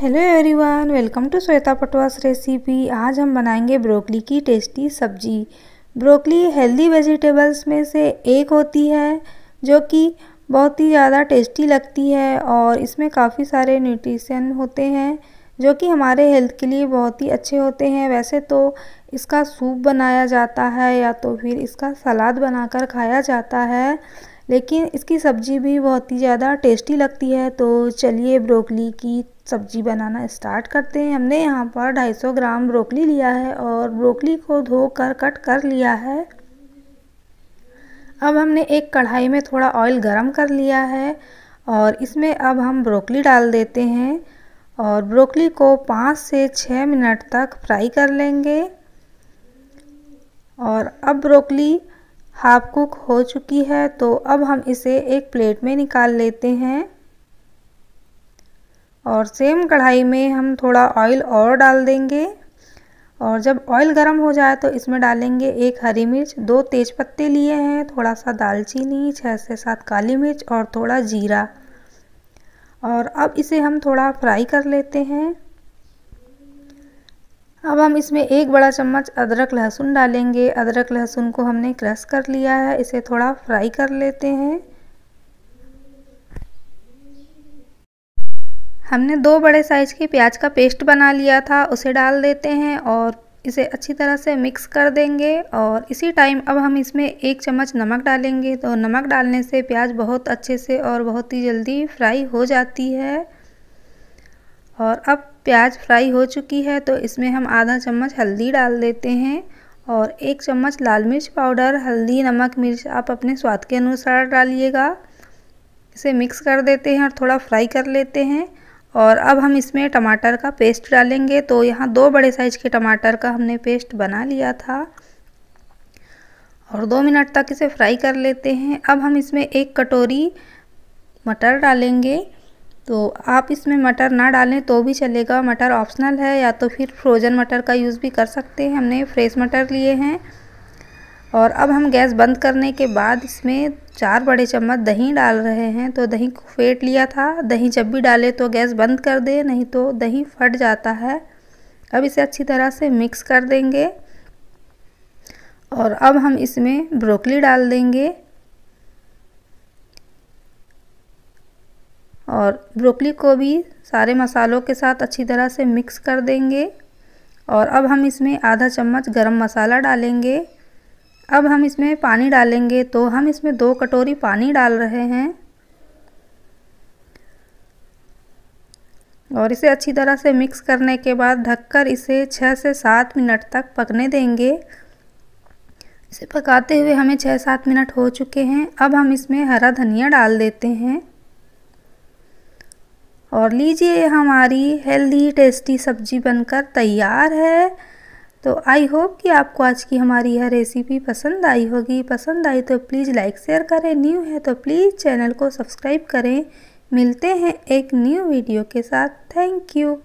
hello everyone welcome to Shweta Patwas recipe आज हम बनाएंगे ब्रोकली की टेस्टी सब्जी ब्रोकली हेल्दी वेजिटेबल्स में से एक होती है जो कि बहुत ही ज़्यादा टेस्टी लगती है और इसमें काफ़ी सारे न्यूट्रिशन होते हैं जो कि हमारे हेल्थ के लिए बहुत ही अच्छे होते हैं वैसे तो इसका सूप बनाया जाता है या तो फिर इसका सलाद बनाकर खाया जाता है लेकिन इसकी सब्ज़ी भी बहुत ही ज़्यादा टेस्टी लगती है तो चलिए ब्रोकली की सब्जी बनाना स्टार्ट करते हैं हमने यहाँ पर 250 ग्राम ब्रोकली लिया है और ब्रोकली को धोकर कट कर लिया है अब हमने एक कढ़ाई में थोड़ा ऑयल गरम कर लिया है और इसमें अब हम ब्रोकली डाल देते हैं और ब्रोकली को पाँच से छः मिनट तक फ्राई कर लेंगे और अब ब्रोकली हाफ कुक हो चुकी है तो अब हम इसे एक प्लेट में निकाल लेते हैं और सेम कढ़ाई में हम थोड़ा ऑयल और डाल देंगे और जब ऑयल गर्म हो जाए तो इसमें डालेंगे एक हरी मिर्च दो तेज पत्ते लिए हैं थोड़ा सा दालचीनी छः से सात काली मिर्च और थोड़ा जीरा और अब इसे हम थोड़ा फ्राई कर लेते हैं अब हम इसमें एक बड़ा चम्मच अदरक लहसुन डालेंगे अदरक लहसुन को हमने क्रश कर लिया है इसे थोड़ा फ्राई कर लेते हैं हमने दो बड़े साइज़ के प्याज का पेस्ट बना लिया था उसे डाल देते हैं और इसे अच्छी तरह से मिक्स कर देंगे और इसी टाइम अब हम इसमें एक चम्मच नमक डालेंगे तो नमक डालने से प्याज बहुत अच्छे से और बहुत ही जल्दी फ्राई हो जाती है और अब प्याज फ्राई हो चुकी है तो इसमें हम आधा चम्मच हल्दी डाल देते हैं और एक चम्मच लाल मिर्च पाउडर हल्दी नमक मिर्च आप अपने स्वाद के अनुसार डालिएगा इसे मिक्स कर देते हैं और थोड़ा फ्राई कर लेते हैं और अब हम इसमें टमाटर का पेस्ट डालेंगे तो यहाँ दो बड़े साइज के टमाटर का हमने पेस्ट बना लिया था और दो मिनट तक इसे फ्राई कर लेते हैं अब हम इसमें एक कटोरी मटर डालेंगे तो आप इसमें मटर ना डालें तो भी चलेगा मटर ऑप्शनल है या तो फिर फ्रोज़न मटर का यूज़ भी कर सकते हैं हमने फ्रेश मटर लिए हैं और अब हम गैस बंद करने के बाद इसमें चार बड़े चम्मच दही डाल रहे हैं तो दही को फेंट लिया था दही जब भी डाले तो गैस बंद कर दे नहीं तो दही फट जाता है अब इसे अच्छी तरह से मिक्स कर देंगे और अब हम इसमें ब्रोकली डाल देंगे और ब्रोकली को भी सारे मसालों के साथ अच्छी तरह से मिक्स कर देंगे और अब हम इसमें आधा चम्मच गरम मसाला डालेंगे अब हम इसमें पानी डालेंगे तो हम इसमें दो कटोरी पानी डाल रहे हैं और इसे अच्छी तरह से मिक्स करने के बाद ढककर इसे छः से सात मिनट तक पकने देंगे इसे पकाते हुए हमें छः सात मिनट हो चुके हैं अब हम इसमें हरा धनिया डाल देते हैं और लीजिए हमारी हेल्दी टेस्टी सब्जी बनकर तैयार है तो आई होप कि आपको आज की हमारी यह रेसिपी पसंद आई होगी पसंद आई तो प्लीज़ लाइक शेयर करें न्यू है तो प्लीज़ चैनल को सब्सक्राइब करें मिलते हैं एक न्यू वीडियो के साथ थैंक यू